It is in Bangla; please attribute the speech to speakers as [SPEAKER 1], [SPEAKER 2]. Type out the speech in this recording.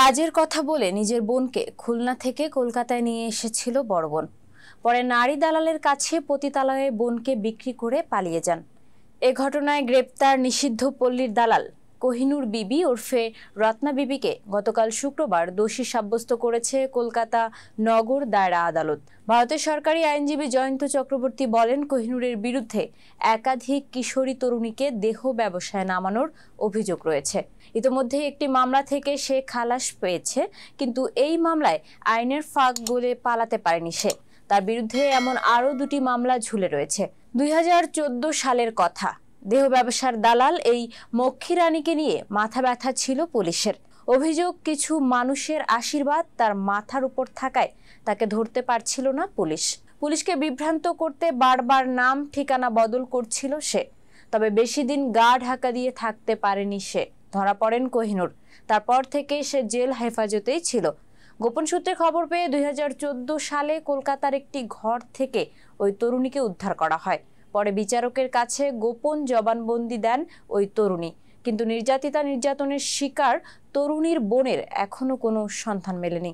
[SPEAKER 1] কাজের কথা বলে নিজের বোনকে খুলনা থেকে কলকাতায় নিয়ে এসেছিল বড় বোন পরে নারী দালালের কাছে পতিতালয়ে বোনকে বিক্রি করে পালিয়ে যান এ ঘটনায় গ্রেপ্তার নিষিদ্ধ পল্লীর দালাল কোহিনুর বিবি ওরফে রত্না বিবিকে গতকাল শুক্রবার দোষী সাব্যস্ত করেছে কলকাতা নগর দায়রা আদালত ভারতের সরকারি আইনজীবী জয়ন্ত চক্রবর্তী বলেন কোহিনুরের বিরুদ্ধে একাধিক কিশোরী তরুণীকে দেহ ব্যবসায় নামানোর অভিযোগ রয়েছে ইতিমধ্যে একটি মামলা থেকে সে খালাস পেয়েছে কিন্তু এই মামলায় আইনের ফাঁক গলে পালাতে পারেনি সে তার বিরুদ্ধে এমন আরও দুটি মামলা ঝুলে রয়েছে দুই সালের কথা দেহ ব্যবসার দালাল এই মক্ষী রানীকে নিয়ে মাথা ব্যথা ছিল পুলিশের অভিযোগ কিছু মানুষের আশীর্বাদ তার মাথার উপর থাকায় তাকে ধরতে পারছিল না পুলিশ পুলিশকে বিভ্রান্ত করতে বারবার নাম ঠিকানা বদল করছিল সে তবে বেশি দিন গা ঢাকা দিয়ে থাকতে পারেনি সে ধরা পড়েন কোহিনুর তারপর থেকে সে জেল হেফাজতেই ছিল গোপন সূত্রে খবর পেয়ে দুই সালে কলকাতার একটি ঘর থেকে ওই তরুণীকে উদ্ধার করা হয় পরে বিচারকের কাছে গোপন জবানবন্দি দেন ওই তরুণী কিন্তু নির্যাতিতা নির্যাতনের শিকার তরুণীর বোনের এখনও কোনো সন্ধান মেলেনি